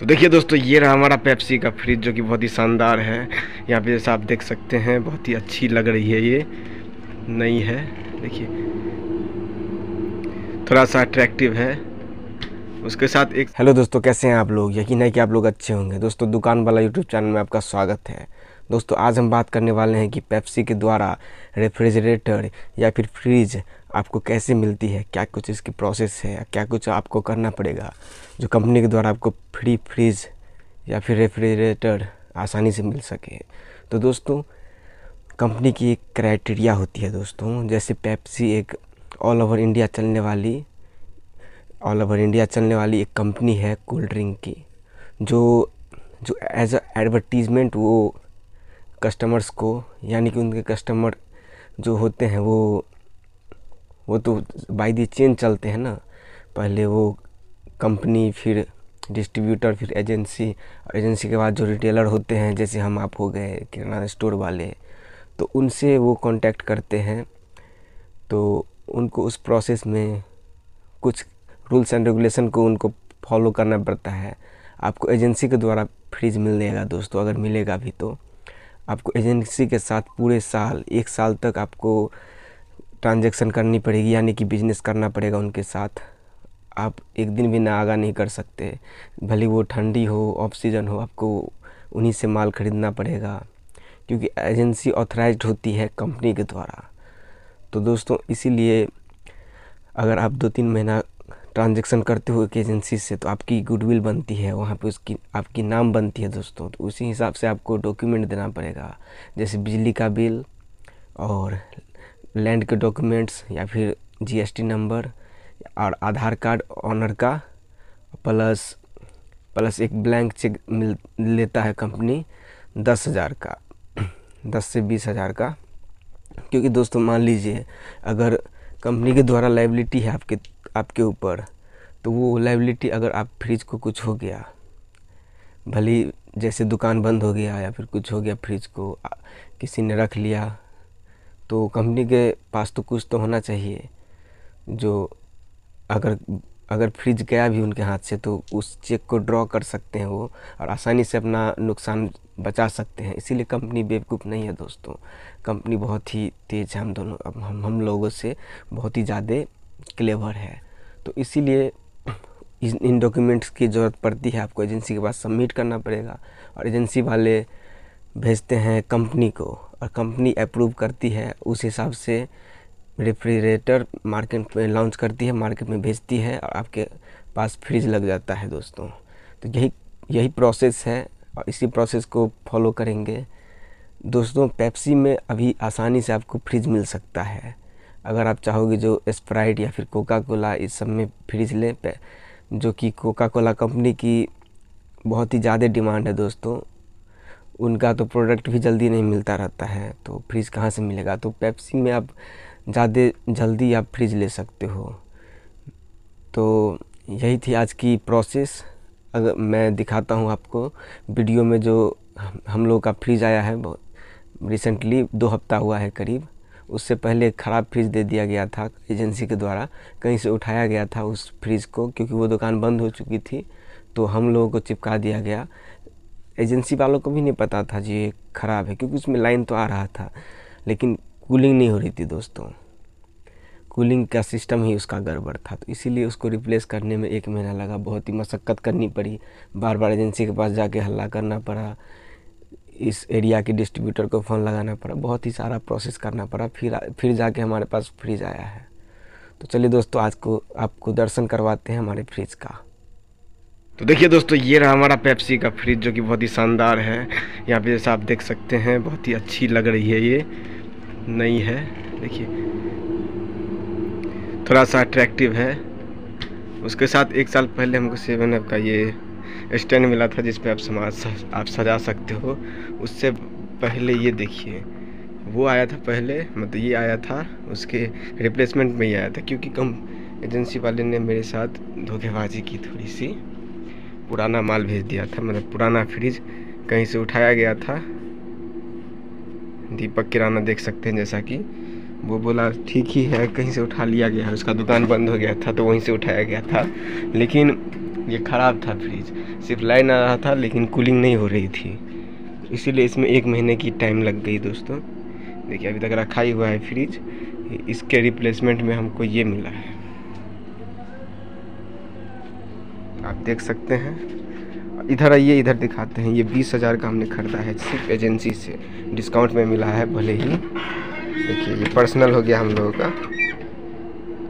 तो देखिए दोस्तों ये रहा हमारा पेप्सी का फ्रिज जो कि बहुत ही शानदार है यहाँ पे जैसा आप देख सकते हैं बहुत ही अच्छी लग रही है ये नई है देखिए थोड़ा सा अट्रैक्टिव है उसके साथ एक हेलो दोस्तों कैसे हैं आप लोग यकीन है कि आप लोग अच्छे होंगे दोस्तों दुकान वाला यूट्यूब चैनल में आपका स्वागत है दोस्तों आज हम बात करने वाले हैं कि पेप्सी के द्वारा रेफ्रिजरेटर या फिर फ्रिज आपको कैसे मिलती है क्या कुछ इसकी प्रोसेस है क्या कुछ आपको करना पड़ेगा जो कंपनी के द्वारा आपको फ्री फ्रिज या फिर रेफ्रिजरेटर आसानी से मिल सके तो दोस्तों कंपनी की एक क्राइटेरिया होती है दोस्तों जैसे पेप्सी एक ऑल ओवर इंडिया चलने वाली ऑल ओवर इंडिया चलने वाली एक कंपनी है कोल्ड ड्रिंक की जो जो एज अ एडवर्टीज़मेंट वो कस्टमर्स को यानी कि उनके कस्टमर जो होते हैं वो वो तो बाई दी चेन चलते हैं ना पहले वो कंपनी फिर डिस्ट्रीब्यूटर फिर एजेंसी एजेंसी के बाद जो रिटेलर होते हैं जैसे हम आप हो गए किराना स्टोर वाले तो उनसे वो कांटेक्ट करते हैं तो उनको उस प्रोसेस में कुछ रूल्स एंड रेगुलेशन को उनको फॉलो करना पड़ता है आपको एजेंसी के द्वारा फ्रिज मिल जाएगा दोस्तों अगर मिलेगा भी तो आपको एजेंसी के साथ पूरे साल एक साल तक आपको ट्रांजेक्शन करनी पड़ेगी यानी कि बिजनेस करना पड़ेगा उनके साथ आप एक दिन भी ना आगा नहीं कर सकते भले वो ठंडी हो ऑफ सीजन हो आपको उन्हीं से माल ख़रीदना पड़ेगा क्योंकि एजेंसी ऑथराइज होती है कंपनी के द्वारा तो दोस्तों इसीलिए अगर आप दो तीन महीना ट्रांजेक्शन करते हुए एक एजेंसी से तो आपकी गुडविल बनती है वहाँ पे उसकी आपकी नाम बनती है दोस्तों तो उसी हिसाब से आपको डॉक्यूमेंट देना पड़ेगा जैसे बिजली का बिल और लैंड के डॉक्यूमेंट्स या फिर जीएसटी नंबर और आधार कार्ड ऑनर का प्लस प्लस एक ब्लैंक चेक मिल लेता है कंपनी दस हज़ार का दस से बीस हज़ार का क्योंकि दोस्तों मान लीजिए अगर कंपनी के द्वारा लाइबिलिटी है आपके आपके ऊपर तो वो लाइबिलिटी अगर आप फ्रिज को कुछ हो गया भले जैसे दुकान बंद हो गया या फिर कुछ हो गया फ्रिज को किसी ने रख लिया तो कंपनी के पास तो कुछ तो होना चाहिए जो अगर अगर फ्रिज गया भी उनके हाथ से तो उस चेक को ड्रॉ कर सकते हैं वो और आसानी से अपना नुकसान बचा सकते हैं इसीलिए कंपनी बेवकूफ़ नहीं है दोस्तों कंपनी बहुत ही तेज़ है हम दोनों अब हम हम लोगों से बहुत ही ज़्यादा क्लेवर है तो इसीलिए इन डॉक्यूमेंट्स की ज़रूरत पड़ती है आपको एजेंसी के पास सबमिट करना पड़ेगा और एजेंसी वाले भेजते हैं कंपनी को और कंपनी अप्रूव करती है उस हिसाब से रेफ्रिजरेटर मार्केट में लॉन्च करती है मार्केट में भेजती है और आपके पास फ्रिज लग जाता है दोस्तों तो यही यही प्रोसेस है और इसी प्रोसेस को फॉलो करेंगे दोस्तों पेप्सी में अभी आसानी से आपको फ्रिज मिल सकता है अगर आप चाहोगे जो स्प्राइट या फिर कोका कोला इस सब में फ्रिज लें जो कि कोका कोला कंपनी की बहुत ही ज़्यादा डिमांड है दोस्तों उनका तो प्रोडक्ट भी जल्दी नहीं मिलता रहता है तो फ्रिज कहाँ से मिलेगा तो पेप्सी में आप ज़्यादा जल्दी आप फ्रिज ले सकते हो तो यही थी आज की प्रोसेस अगर मैं दिखाता हूँ आपको वीडियो में जो हम लोग का फ्रिज आया है रिसेंटली दो हफ्ता हुआ है करीब उससे पहले ख़राब फ्रिज दे दिया गया था एजेंसी के द्वारा कहीं से उठाया गया था उस फ्रिज को क्योंकि वो दुकान बंद हो चुकी थी तो हम लोगों को चिपका दिया गया एजेंसी वालों को भी नहीं पता था जी ये ख़राब है क्योंकि उसमें लाइन तो आ रहा था लेकिन कूलिंग नहीं हो रही थी दोस्तों कूलिंग का सिस्टम ही उसका गड़बड़ था तो इसीलिए उसको रिप्लेस करने में एक महीना लगा बहुत ही मशक्क़त करनी पड़ी बार बार एजेंसी के पास जाके हल्ला करना पड़ा इस एरिया के डिस्ट्रीब्यूटर को फ़ोन लगाना पड़ा बहुत ही सारा प्रोसेस करना पड़ा फिर फिर जाके हमारे पास फ्रिज आया है तो चलिए दोस्तों आज को आपको दर्शन करवाते हैं हमारे फ्रिज का तो देखिए दोस्तों ये रहा हमारा पेप्सी का फ्रिज जो कि बहुत ही शानदार है यहाँ पे जैसा आप देख सकते हैं बहुत ही अच्छी लग रही है ये नई है देखिए थोड़ा सा अट्रैक्टिव है उसके साथ एक साल पहले हमको सेवन अप का ये स्टैंड मिला था जिस आप समाज आप सजा सकते हो उससे पहले ये देखिए वो आया था पहले मतलब ये आया था उसके रिप्लेसमेंट में ही आया था क्योंकि कम एजेंसी वाले ने मेरे साथ धोखेबाजी की थोड़ी सी पुराना माल भेज दिया था मतलब पुराना फ्रिज कहीं से उठाया गया था दीपक किराना देख सकते हैं जैसा कि वो बोला ठीक ही है कहीं से उठा लिया गया है उसका दुकान बंद हो गया था तो वहीं से उठाया गया था लेकिन ये ख़राब था फ्रिज सिर्फ लाइन आ रहा था लेकिन कूलिंग नहीं हो रही थी इसीलिए इसमें एक महीने की टाइम लग गई दोस्तों देखिए अभी तक रखा ही हुआ है फ्रिज इसके रिप्लेसमेंट में हमको ये मिला है आप देख सकते हैं इधर आइए इधर दिखाते हैं ये बीस हज़ार का हमने ख़रीदा है सिर्फ एजेंसी से डिस्काउंट में मिला है भले ही देखिए ये पर्सनल हो गया हम लोगों का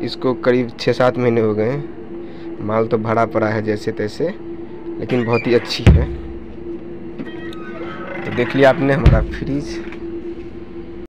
इसको करीब छः सात महीने हो गए हैं माल तो भरा पड़ा है जैसे तैसे लेकिन बहुत ही अच्छी है तो देख लिया आपने हमारा फ्रिज